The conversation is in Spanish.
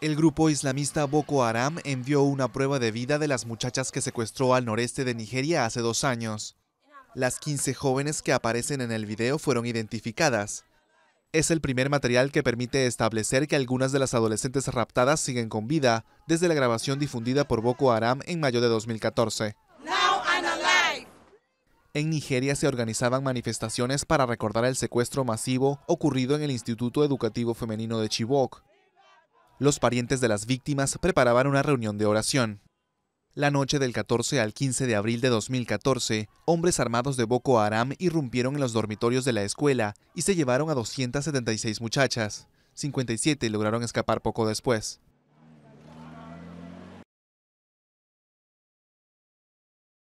El grupo islamista Boko Haram envió una prueba de vida de las muchachas que secuestró al noreste de Nigeria hace dos años. Las 15 jóvenes que aparecen en el video fueron identificadas. Es el primer material que permite establecer que algunas de las adolescentes raptadas siguen con vida desde la grabación difundida por Boko Haram en mayo de 2014. En Nigeria se organizaban manifestaciones para recordar el secuestro masivo ocurrido en el Instituto Educativo Femenino de Chibok, los parientes de las víctimas preparaban una reunión de oración. La noche del 14 al 15 de abril de 2014, hombres armados de Boko Haram irrumpieron en los dormitorios de la escuela y se llevaron a 276 muchachas. 57 lograron escapar poco después.